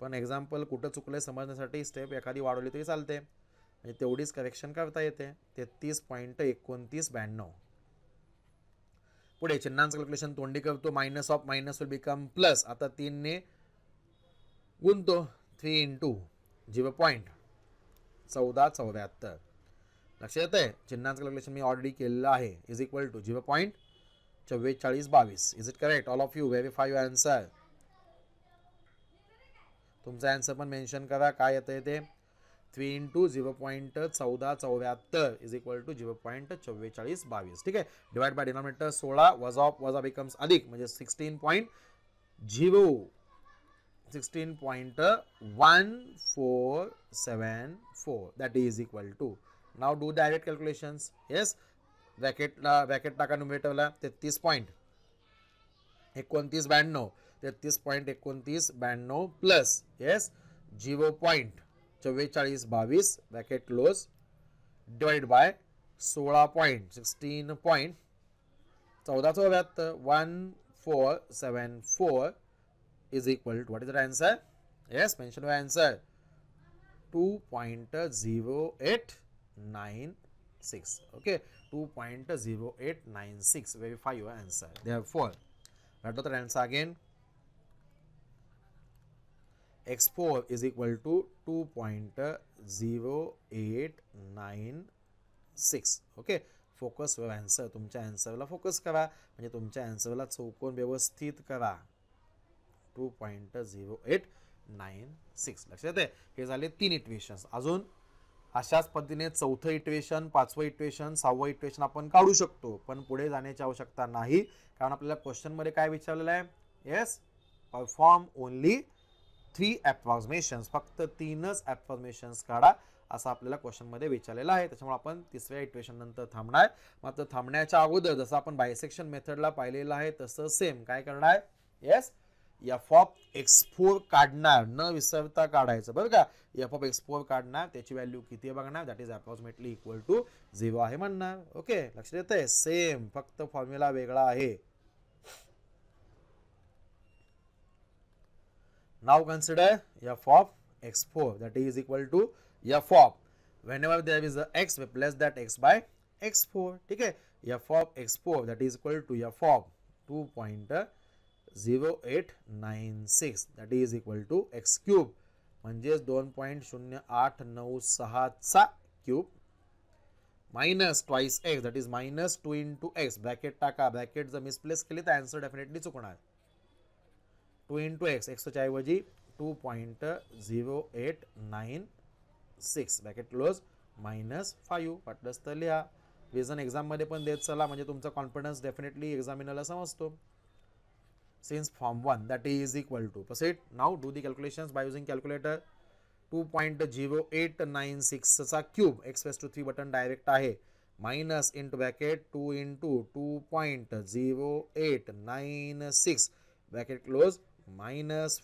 पण एक्झाम्पल कुठं चुकलं आहे समजण्यासाठी स्टेप एखादी वाढवली तरी चालते म्हणजे तेवढीच करेक्शन करता येते तेहतीस पॉईंट एकोणतीस ब्याण्णव पुढे चिन्हांचं कॅल्क्युलेशन तोंडी करतो minus of minus will become plus आता तीनने गुंतो three into zero point चौदा चौऱ्याहत्तर लक्षात येतं आहे चिन्हांचं कॅल्क्युलेशन मी ऑलरेडी केलेलं आहे is equal to zero point चव्वेचाळीस बावीस is it correct all of you verify your answer तुमचा अँसर पण मेन्शन करा काय येतं ते थ्री इंटू झिरो पॉईंट चौदा चौऱ्याहत्तर is equal to zero point चव्वेचाळीस बावीस ठीक आहे डिवाइड बाय डिनॉमिनेटर सोळा वजा ऑफ ऑफ बिकम्स अधिक म्हणजे sixteen point zero 16.1474 that is equal to now do direct calculations yes bracket la bracket taka numerator la band 33 point 2192 plus yes 0 point 4422 bracket close divided by point sixteen point. So that's 16 point 16 point 14 1474 is equal to what is the answer? Yes, mention your answer 2.0896. Okay, 2.0896. Verify your answer. Therefore, write out the answer again. X4 is equal to 2.0896. Okay. focus answer व आन्सर तुमच्या आन्सरला फोकस करा म्हणजे so आन्सरला चौकोन व्यवस्थित करा two point zero eight nine six लक्षात आहे हे झाले तीन इटवेशन्स अजून अशाच पद्धतीने चौथं इटवेशन पाचवं इटवेशन सहावं इटवेशन आपण काढू शकतो पण पुढे जाण्याची आवश्यकता नाही कारण आपल्याला क्वेश्चनमध्ये काय विचारलेलं आहे yes perform only three approximations फक्त तीनच ॲप्रॉक्झिमेशन्स काढा असं आपल्याला क्वेश्चनमध्ये विचारलेलं आहे त्याच्यामुळे आपण तिसऱ्या इटवेशन नंतर थांबणार मात्र थांबण्याच्या अगोदर जसं आपण बायसेक्शन मेथडला पाहिलेलं आहे तसं सेम काय करणार yes f of x four काढणार न विसरता काढायचं बरं का एफ ऑफ एक्स फोर काढणार त्याची व्हॅल्यू किती आहे बघणार that is approximately equal to zero आहे म्हणणार ओके लक्षात येत आहे सेम फक्त फॉर्म्युला वेगळा आहे नाव consider f of x four that is equal to f of whenever there is x plus that x by x four ठीक आहे f of x four that is equal to f of two point zero eight nine six that is equal to x cube म्हणजेच दोन पॉईंट शून्य आठ नऊ सहाचा cube minus twice x that is minus two into x bracket टाका ब्रॅकेट जर मिसप्लेस केली तर आन्सर डेफिनेटली चुकणार टू इन टू एक्स एक्सच्या ऐवजी two point zero eight nine six bracket close minus five वाटलंच तर लिहा रिझन एक्झाममध्ये पण देत चला म्हणजे तुमचा कॉन्फिडन्स डेफिनेटली एक्झामिनरला समजतो since form 1 that a is equal to proceed now do the calculations by using 2.0896 चा cube to three button direct आहे minus into bracket two into two point zero eight nine six close minus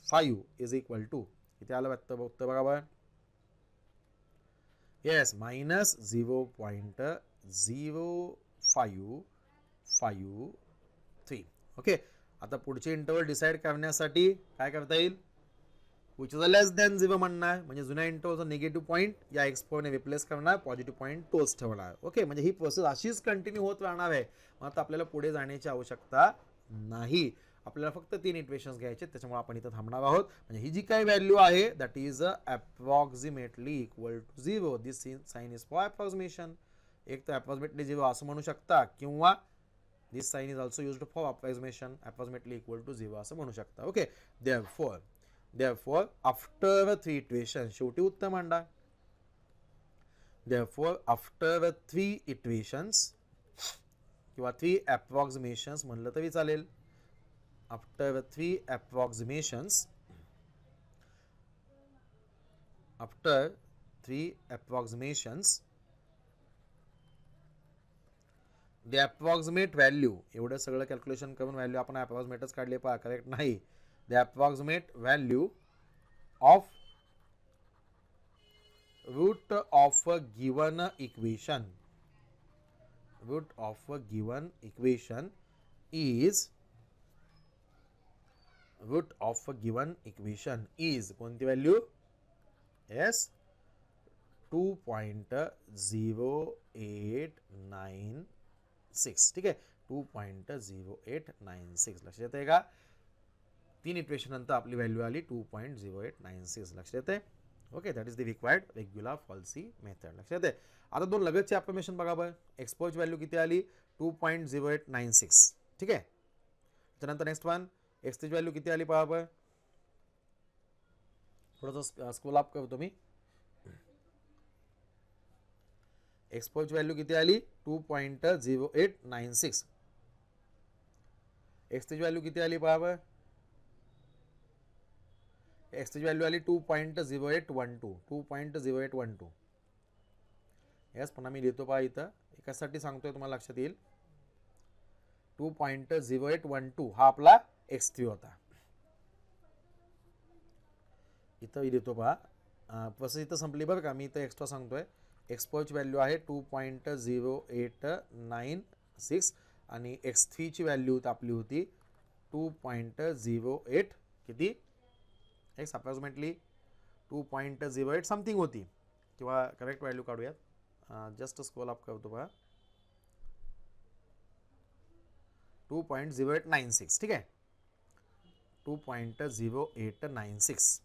is equal to इथे आलं वाटतं yes minus zero point zero five five three okay आता पुढचे इंटरव्हल डिसाईड करण्यासाठी काय करता येईल which is a less than zero म्हणणार म्हणजे जुन्या इंटरव्हलचा निगेटिव्ह पॉईंट या एक्सपोने रिप्लेस करणार पॉझिटिव्ह पॉईंट टोच ठेवणार ओके म्हणजे ही प्रोसेस अशीच कंटिन्यू होत राहणार आहे मग आता आपल्याला पुढे जाण्याची आवश्यकता नाही आपल्याला फक्त तीन इटवेशन्स घ्यायचे त्याच्यामुळे आपण इथं थांबणार आहोत म्हणजे ही जी काही व्हॅल्यू आहे that is approximately equal to zero this sign is for approximation एक तर अप्रॉक्सिमेटली झिरो असं म्हणू शकता किंवा this sign is also use for approximation approximately equal to zero असं म्हणू शकता okay therefore therefore after three iteration शेवटी उत्तर मांडा therefore after three iterations किंवा थ्री ॲप्रॉक्झिमेशन्स म्हणलं तरी चालेल after three approximations after three approximations the approximate value एवढं सगळं कॅल्क्युलेशन करून व्हॅल्यू आपण ॲप्रॉक्झिमेटच काढले पहा करेक्ट नाही the approximate value of root of a given equation root of a given equation is root of a given equation is कोणती value as two point zero eight nine six ठीक आहे two point zero eight nine six लक्ष देते का तीन नंतर आपली व्हॅल्यू आली two point zero eight nine six लक्ष येते okay that is the required regular falsi method लक्ष येते आता दोन लगतचे ॲफर्मेशन बघा एक्सपोज व्हॅल्यू किती आली two point zero eight nine six ठीक आहे त्यानंतर नेक्स्ट वन एक्सची व्हॅल्यू किती आली पहा बरं थोडंसं स्कूल अप करतो तुम्ही एक्सपोची व्हॅल्यू किती आली two point zero eight nine six एक्सची व्हॅल्यू किती आली पहा एक्सची व्हॅल्यू आली two point zero eight one two two point zero eight one two yes पण मी लिहितो पहा इथं एकासाठी सांगतोय तुम्हाला लक्षात येईल two point zero eight one two हा आपला एक्स थ्री होता इथं लिहितो पहा प्रोसेस इथं संपली बरं का मी इथं एक्स्ट्रा सांगतोय एक्सपोज व्हॅल्यू आहे two point zero eight nine six आणि एक्स थ्रीची व्हॅल्यू आपली होती टू पॉईंट झिरो एट किती x approximately two point zero eight something होती किंवा करेक्ट व्हॅल्यू काढूयात जस्ट स्कोल अप करतो बघा two point zero eight nine six ठीक आहे two point zero eight nine six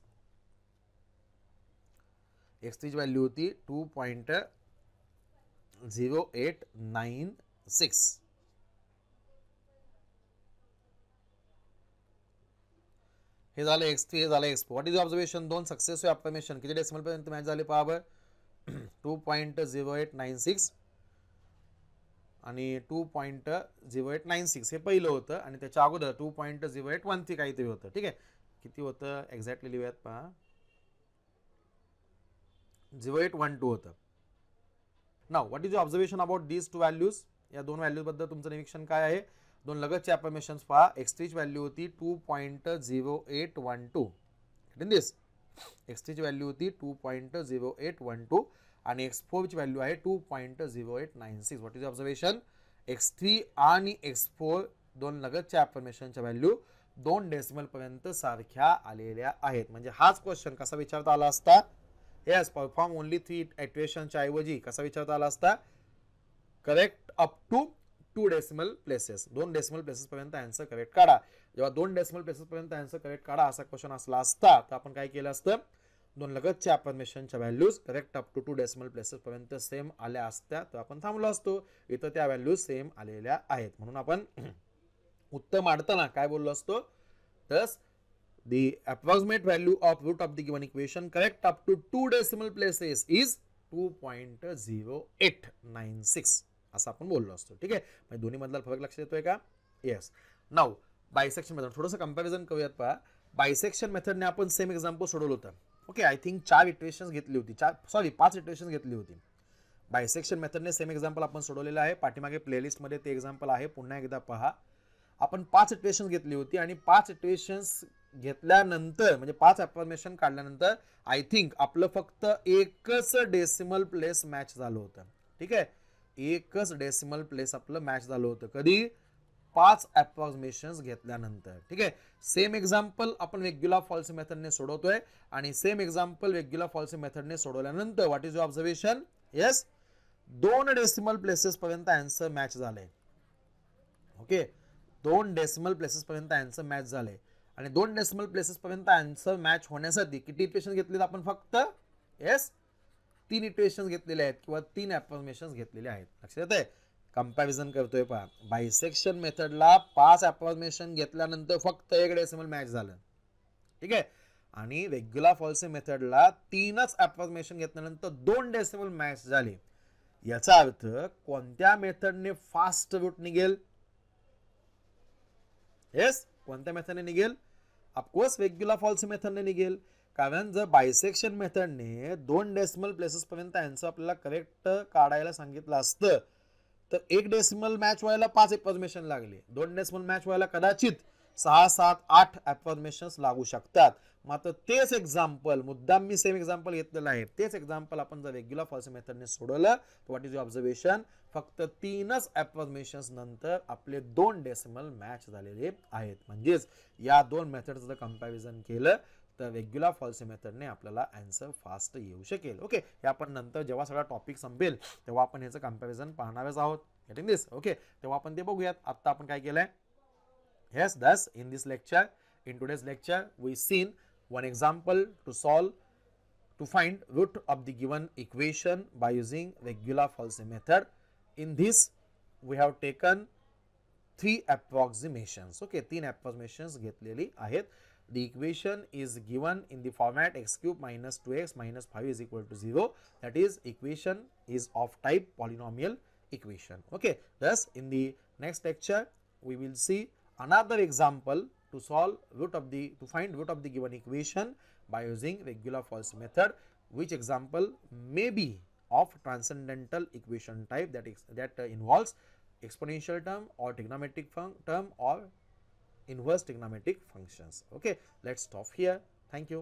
एक्सटीची व्हॅल्यू होती two point zero eight nine six हे झालं एक्स थ्री हे झालं x four what is observation दोन सक्सेस अपमेशन किती डेसिमलपर्यंत मॅच झाले पहा two point zero eight nine six आणि two point zero eight nine six हे पहिलं होतं आणि त्याच्या अगोदर two point zero eight one three काहीतरी होतं ठीक आहे किती होतं एक्झॅक्टली लिहूयात पहा एट टू होतं now what is your observation about these two values या दोन व्हॅल्यूजबद्दल तुमचं निरीक्षण काय आहे दोन लगतचे ॲफर्मेशन्स पहा एक्स्ट्रीच व्हॅल्यू होती two point zero eight one two in this एक्स्ट्रीची व्हॅल्यू होती two point zero eight one two आणि एक्स फोरची व्हॅल्यू आहे two point zero eight nine six what is observation x three आणि एक्स फोर दोन लगतच्या ॲफर्मेशनच्या व्हॅल्यू दोन डेसिमलपर्यंत सारख्या आलेल्या आहेत म्हणजे हाच क्वेश्चन कसा विचारता आला असता यस परफॉर्म ओनली थ्री ॲक्टिवेशनच्या ऐवजी कसा विचारता आला असता correct up to two decimal places दोन डेसिमल पर्यंत आंसर करेक्ट काढा जेव्हा दोन डेसिमल पर्यंत आंसर करेक्ट काढा असा क्वेश्चन असला असता तर आपण काय केलं असतं दोन लगतच्या परमिशनच्या values correct up to two decimal पर्यंत सेम आल्या असत्या तर आपण थांबलो असतो इथं त्या व्हॅल्यूज सेम आलेल्या आहेत म्हणून आपण उत्तर मांडताना काय बोललो असतो तर The approximate value of root of the given equation correct up to two decimal places is two point zero eight nine असं आपण बोललो असतो ठीक आहे म्हणजे दोन्ही मधला फरक लक्षात येतोय का येस नाव बायसेक्शन मेथड थोडंसं कम्पॅरिझन करूयात पहा बायसेक्शन मेथडने आपण सेम एक्झाम्पल सोडवलं होतं ओके आय थिंक चार इटरेशन्स घेतली होती चार सॉरी पाच इटरेशन्स घेतली होती बायसेक्शन मेथडने सेम एक्झाम्पल आपण सोडवलेलं आहे पाठीमागे प्लेलिस्टमध्ये ते एक्झाम्पल आहे पुन्हा एकदा पहा आपण पाच इटरेशन्स घेतली होती आणि पाच इटरेशन्स घेतल्यानंतर म्हणजे पाच ॲफर्मेशन काढल्यानंतर आय थिंक आपलं फक्त एकच डेसिमल प्लेस मॅच झालं होतं ठीक आहे एकच डेसिमल प्लेस आपलं मॅच झालं होतं कधी पाच अप्रॉक्सिमेशन घेतल्यानंतर ठीक आहे सेम एक्झाम्पल आपण वेग्युला फॉल्स मेथडने सोडवतोय आणि सेम एक्झाम्पल वेग्युला फॉल्स मेथडने सोडवल्यानंतर what is your observation yes दोन डेसिमल प्लेसेस पर्यंत आन्सर मॅच झाले ओके दोन डेसिमल प्लेसेस पर्यंत आन्सर मॅच झाले आणि दोन डेसिमल पर्यंत आन्सर मॅच होण्यासाठी किती इक्वेशन घेतले आपण फक्त येस तीन इक्वेशन्स घेतलेले आहेत किंवा तीन अप्रॉक्सिमेशन घेतलेले आहेत लक्षात आहे कम्पॅरिझन करतोय पहा बायसेक्शन मेथडला पाच अप्रॉक्सिमेशन घेतल्यानंतर फक्त एक डेसिमल मॅच झालं ठीक आहे आणि रेग्युलर फॉल्सी मेथडला तीनच अप्रॉक्सिमेशन घेतल्यानंतर दोन डेसिमल मॅच झाले याचा अर्थ कोणत्या मेथडने फास्ट रूट निघेल येस कोणत्या मेथडने निघेल ऑफकोर्स वेग्युला फॉल्स मेथडने निघेल कारण जर बायसेक्शन मेथडने दोन डेसिमल पर्यंत आन्सर आपल्याला करेक्ट काढायला सांगितलं असतं तर एक डेसिमल मॅच व्हायला पाच अप्रॉक्सिमेशन लागले दोन डेसिमल मॅच व्हायला कदाचित सहा सात आठ अप्रॉक्सिमेशन लागू शकतात मात्र तेच एक्झाम्पल मुद्दाम मी सेम एक्झाम्पल घेतलेलं आहे तेच एक्झाम्पल आपण जर रेग्युलर फॉल्स मेथडने सोडवलं व्हॉट इज युअर ऑब्झर्वेशन फक्त तीनच ॲपॉर्मेशन्स नंतर आपले दोन डेसिमल मॅच झालेले आहेत म्हणजेच या दोन मेथडचं जर कम्पॅरिझन केलं तर रेग्युलर फॉल्सी मेथडने आपल्याला अँसर फास्ट येऊ शकेल ओके हे आपण नंतर जेव्हा सगळा टॉपिक संपेल तेव्हा आपण ह्याचं कम्पॅरिझन पाहणारच आहोत गेटिंग दिस ओके तेव्हा आपण ते बघूयात आत्ता आपण काय केलं आहे yes thus in this lecture in today's lecture we seen one example to solve to find root of the given equation by using regular falsi method in this we have taken three approximations okay three approximations घेतलेली ahead the equation is given in the format x cube minus 2x minus 5 is equal to 0 that is equation is of type polynomial equation okay thus in the next lecture we will see another example to solve root of the to find root of the given equation by using regular false method which example may be of transcendental equation type that is that uh, involves exponential term or trigonometric term or inverse trigonometric functions. Okay, let's stop here. Thank you.